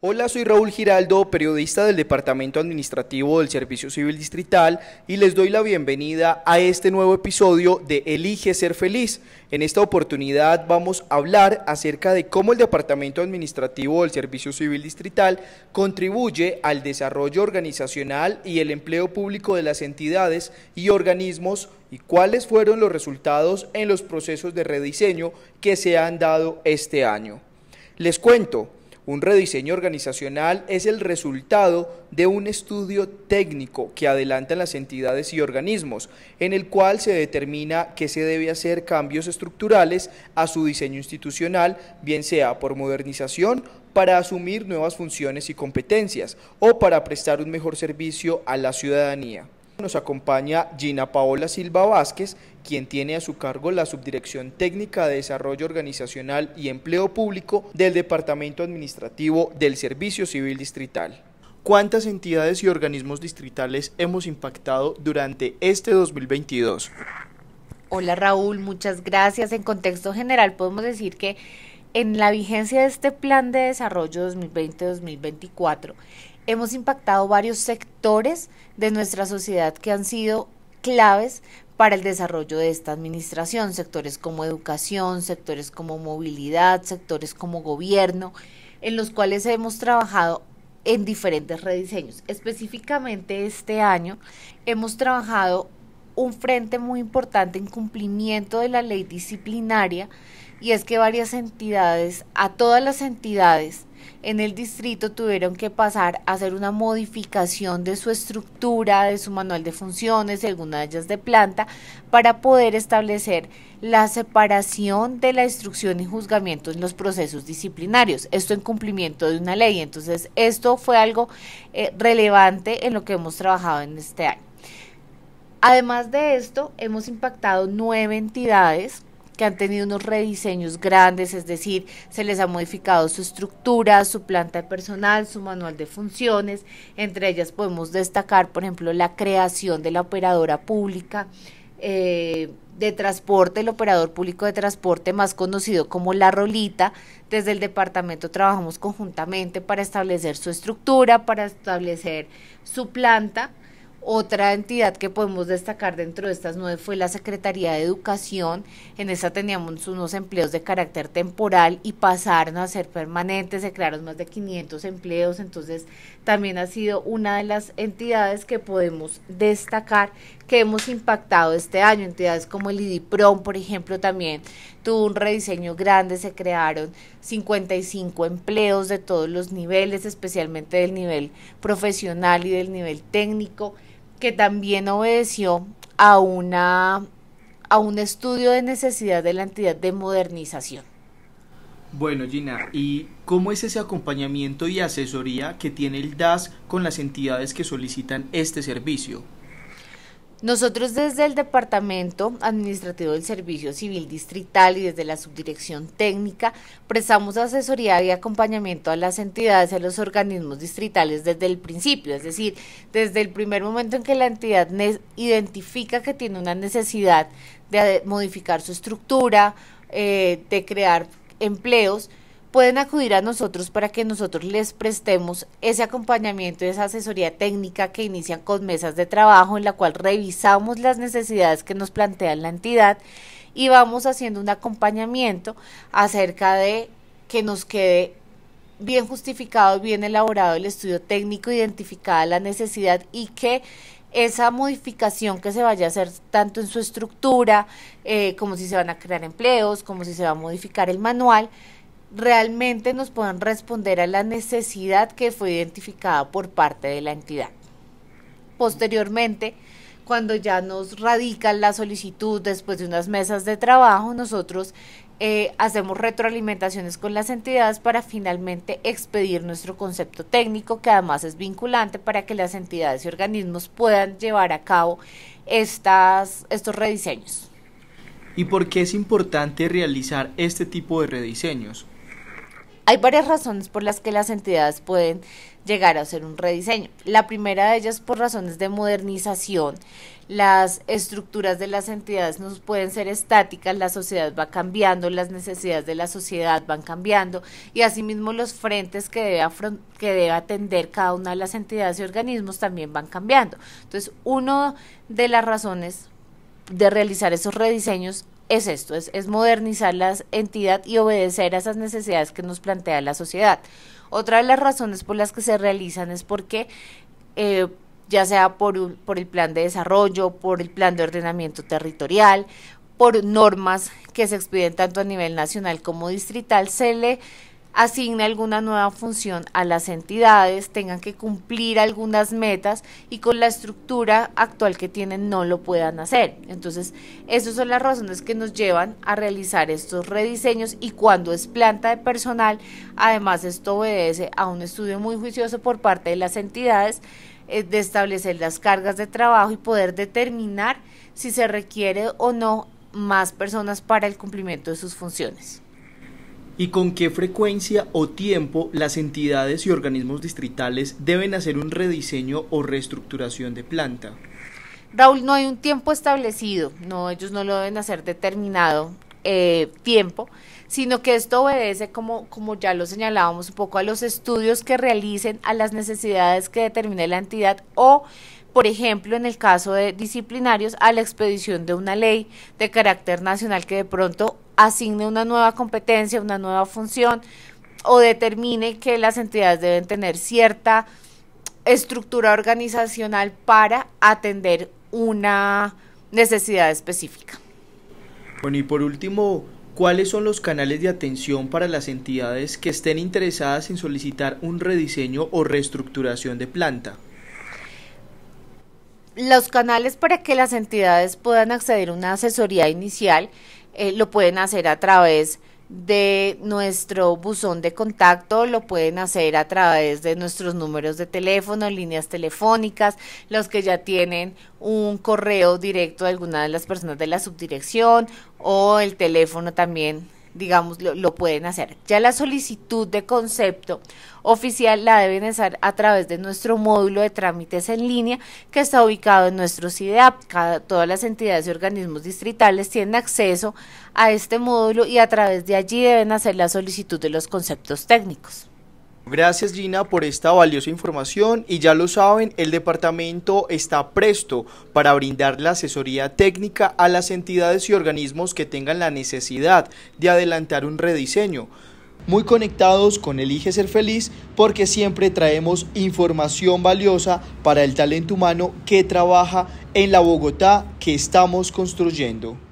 Hola, soy Raúl Giraldo, periodista del Departamento Administrativo del Servicio Civil Distrital y les doy la bienvenida a este nuevo episodio de Elige Ser Feliz. En esta oportunidad vamos a hablar acerca de cómo el Departamento Administrativo del Servicio Civil Distrital contribuye al desarrollo organizacional y el empleo público de las entidades y organismos y cuáles fueron los resultados en los procesos de rediseño que se han dado este año. Les cuento, un rediseño organizacional es el resultado de un estudio técnico que adelantan las entidades y organismos, en el cual se determina que se debe hacer cambios estructurales a su diseño institucional, bien sea por modernización, para asumir nuevas funciones y competencias o para prestar un mejor servicio a la ciudadanía. Nos acompaña Gina Paola Silva Vázquez, quien tiene a su cargo la Subdirección Técnica de Desarrollo Organizacional y Empleo Público del Departamento Administrativo del Servicio Civil Distrital. ¿Cuántas entidades y organismos distritales hemos impactado durante este 2022? Hola Raúl, muchas gracias. En contexto general podemos decir que en la vigencia de este plan de desarrollo 2020-2024 hemos impactado varios sectores de nuestra sociedad que han sido claves para el desarrollo de esta administración, sectores como educación, sectores como movilidad, sectores como gobierno, en los cuales hemos trabajado en diferentes rediseños. Específicamente este año hemos trabajado un frente muy importante en cumplimiento de la ley disciplinaria y es que varias entidades, a todas las entidades en el distrito tuvieron que pasar a hacer una modificación de su estructura, de su manual de funciones, algunas de ellas de planta, para poder establecer la separación de la instrucción y juzgamiento en los procesos disciplinarios. Esto en cumplimiento de una ley. Entonces, esto fue algo eh, relevante en lo que hemos trabajado en este año. Además de esto, hemos impactado nueve entidades que han tenido unos rediseños grandes, es decir, se les ha modificado su estructura, su planta de personal, su manual de funciones. Entre ellas podemos destacar, por ejemplo, la creación de la operadora pública. Eh, de transporte, el operador público de transporte más conocido como La Rolita. Desde el departamento trabajamos conjuntamente para establecer su estructura, para establecer su planta otra entidad que podemos destacar dentro de estas nueve fue la Secretaría de Educación. En esa teníamos unos empleos de carácter temporal y pasaron a ser permanentes, se crearon más de 500 empleos, entonces también ha sido una de las entidades que podemos destacar que hemos impactado este año. Entidades como el IDIPROM, por ejemplo, también tuvo un rediseño grande, se crearon 55 empleos de todos los niveles, especialmente del nivel profesional y del nivel técnico que también obedeció a, una, a un estudio de necesidad de la entidad de modernización. Bueno, Gina, ¿y cómo es ese acompañamiento y asesoría que tiene el DAS con las entidades que solicitan este servicio? Nosotros desde el Departamento Administrativo del Servicio Civil Distrital y desde la Subdirección Técnica prestamos asesoría y acompañamiento a las entidades, y a los organismos distritales desde el principio, es decir, desde el primer momento en que la entidad identifica que tiene una necesidad de modificar su estructura, eh, de crear empleos, pueden acudir a nosotros para que nosotros les prestemos ese acompañamiento, y esa asesoría técnica que inician con mesas de trabajo en la cual revisamos las necesidades que nos plantea la entidad y vamos haciendo un acompañamiento acerca de que nos quede bien justificado, bien elaborado el estudio técnico, identificada la necesidad y que esa modificación que se vaya a hacer tanto en su estructura, eh, como si se van a crear empleos, como si se va a modificar el manual, realmente nos puedan responder a la necesidad que fue identificada por parte de la entidad. Posteriormente, cuando ya nos radican la solicitud después de unas mesas de trabajo, nosotros eh, hacemos retroalimentaciones con las entidades para finalmente expedir nuestro concepto técnico, que además es vinculante para que las entidades y organismos puedan llevar a cabo estos rediseños. ¿Y por qué es importante realizar este tipo de rediseños? Hay varias razones por las que las entidades pueden llegar a hacer un rediseño. La primera de ellas por razones de modernización. Las estructuras de las entidades no pueden ser estáticas, la sociedad va cambiando, las necesidades de la sociedad van cambiando y asimismo los frentes que debe, que debe atender cada una de las entidades y organismos también van cambiando. Entonces, una de las razones de realizar esos rediseños es esto, es, es, modernizar la entidad y obedecer a esas necesidades que nos plantea la sociedad. Otra de las razones por las que se realizan es porque... Eh, ya sea por, por el plan de desarrollo, por el plan de ordenamiento territorial, por normas que se expiden tanto a nivel nacional como distrital, se le asigne alguna nueva función a las entidades, tengan que cumplir algunas metas y con la estructura actual que tienen no lo puedan hacer. Entonces, esas son las razones que nos llevan a realizar estos rediseños y cuando es planta de personal, además esto obedece a un estudio muy juicioso por parte de las entidades eh, de establecer las cargas de trabajo y poder determinar si se requiere o no más personas para el cumplimiento de sus funciones y con qué frecuencia o tiempo las entidades y organismos distritales deben hacer un rediseño o reestructuración de planta. Raúl, no hay un tiempo establecido, no, ellos no lo deben hacer determinado eh, tiempo, sino que esto obedece, como, como ya lo señalábamos un poco, a los estudios que realicen, a las necesidades que determine la entidad o por ejemplo, en el caso de disciplinarios, a la expedición de una ley de carácter nacional que de pronto asigne una nueva competencia, una nueva función o determine que las entidades deben tener cierta estructura organizacional para atender una necesidad específica. Bueno, y por último, ¿cuáles son los canales de atención para las entidades que estén interesadas en solicitar un rediseño o reestructuración de planta? los canales para que las entidades puedan acceder a una asesoría inicial eh, lo pueden hacer a través de nuestro buzón de contacto, lo pueden hacer a través de nuestros números de teléfono, líneas telefónicas, los que ya tienen un correo directo de alguna de las personas de la subdirección o el teléfono también digamos, lo, pueden hacer. Ya la solicitud de concepto oficial la deben hacer a través de nuestro módulo de trámites en línea que está ubicado en nuestro CIDEAP. todas las entidades y organismos distritales tienen acceso a este módulo y a través de allí deben hacer la solicitud de los conceptos técnicos. Gracias Gina por esta valiosa información y ya lo saben, el departamento está presto para brindar la asesoría técnica a las entidades y organismos que tengan la necesidad de adelantar un rediseño. Muy conectados con Elige Ser Feliz porque siempre traemos información valiosa para el talento humano que trabaja en la Bogotá que estamos construyendo.